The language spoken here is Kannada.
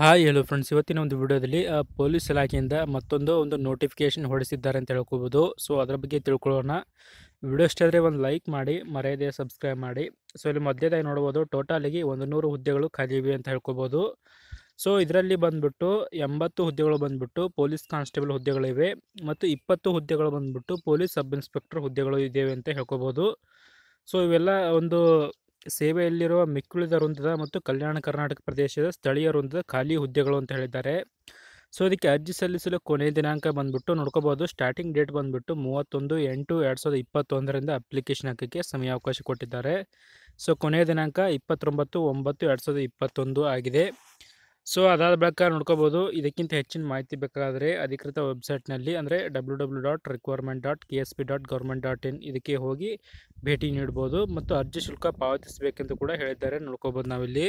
ಹಾಯ್ ಹೇಳು ಫ್ರೆಂಡ್ಸ್ ಇವತ್ತಿನ ಒಂದು ವಿಡಿಯೋದಲ್ಲಿ ಪೊಲೀಸ್ ಇಲಾಖೆಯಿಂದ ಮತ್ತೊಂದು ಒಂದು ನೋಟಿಫಿಕೇಷನ್ ಹೊಡೆಸಿದ್ದಾರೆ ಅಂತ ಹೇಳ್ಕೊಬೋದು ಸೊ ಅದರ ಬಗ್ಗೆ ತಿಳ್ಕೊಳ್ಳೋಣ ವಿಡಿಯೋ ಇಷ್ಟಾದರೆ ಆದರೆ ಒಂದು ಲೈಕ್ ಮಾಡಿ ಮರೆಯದೆ ಸಬ್ಸ್ಕ್ರೈಬ್ ಮಾಡಿ ಸೊ ಇಲ್ಲಿ ಮಧ್ಯದಾಗಿ ನೋಡ್ಬೋದು ಟೋಟಲಿಗೆ ಒಂದು ನೂರು ಹುದ್ದೆಗಳು ಖಾಲಿ ಇವೆ ಅಂತ ಹೇಳ್ಕೊಬೋದು ಸೊ ಇದರಲ್ಲಿ ಬಂದುಬಿಟ್ಟು ಎಂಬತ್ತು ಹುದ್ದೆಗಳು ಬಂದ್ಬಿಟ್ಟು ಪೊಲೀಸ್ ಕಾನ್ಸ್ಟೇಬಲ್ ಹುದ್ದೆಗಳಿವೆ ಮತ್ತು ಇಪ್ಪತ್ತು ಹುದ್ದೆಗಳು ಬಂದ್ಬಿಟ್ಟು ಪೊಲೀಸ್ ಸಬ್ ಇನ್ಸ್ಪೆಕ್ಟರ್ ಹುದ್ದೆಗಳು ಇದ್ದೇವೆ ಅಂತ ಹೇಳ್ಕೊಬೋದು ಸೊ ಇವೆಲ್ಲ ಒಂದು ಸೇವೆಯಲ್ಲಿರುವ ಮಿಕ್ಕುಳಿದ ವೃಂದದ ಮತ್ತು ಕಲ್ಯಾಣ ಕರ್ನಾಟಕ ಪ್ರದೇಶದ ಸ್ಥಳೀಯ ವೃಂದದ ಖಾಲಿ ಹುದ್ದೆಗಳು ಅಂತ ಹೇಳಿದ್ದಾರೆ ಸೊ ಅದಕ್ಕೆ ಅರ್ಜಿ ಸಲ್ಲಿಸಲು ಕೊನೆಯ ದಿನಾಂಕ ಬಂದುಬಿಟ್ಟು ನೋಡ್ಕೋಬೋದು ಸ್ಟಾರ್ಟಿಂಗ್ ಡೇಟ್ ಬಂದುಬಿಟ್ಟು ಮೂವತ್ತೊಂದು ಎಂಟು ಎರಡು ಸಾವಿರದ ಇಪ್ಪತ್ತೊಂದರಿಂದ ಅಪ್ಲಿಕೇಶನ್ ಹಾಕೋಕ್ಕೆ ಸಮಯಾವಕಾಶ ಕೊಟ್ಟಿದ್ದಾರೆ ಸೊ ಕೊನೆಯ ದಿನಾಂಕ ಇಪ್ಪತ್ತೊಂಬತ್ತು ಒಂಬತ್ತು ಎರಡು ಸಾವಿರದ ಇಪ್ಪತ್ತೊಂದು ಆಗಿದೆ ಸೊ ಅದಾದ ಬಳಿಕ ನೋಡ್ಕೋಬೋದು ಇದಕ್ಕಿಂತ ಹೆಚ್ಚಿನ ಮಾಹಿತಿ ಬೇಕಾದರೆ ಅಧಿಕೃತ ವೆಬ್ಸೈಟ್ನಲ್ಲಿ ಅಂದರೆ W W dot requirement dot K S P dot government dot in ಇದಕ್ಕೆ ಹೋಗಿ ಭೇಟಿ ನೀಡ್ಬೋದು ಮತ್ತು ಅರ್ಜಿ ಶುಲ್ಕ ಪಾವತಿಸಬೇಕೆಂದು ಕೂಡ ಹೇಳಿದ್ದಾರೆ ನೋಡ್ಕೋಬೋದು ನಾವಿಲ್ಲಿ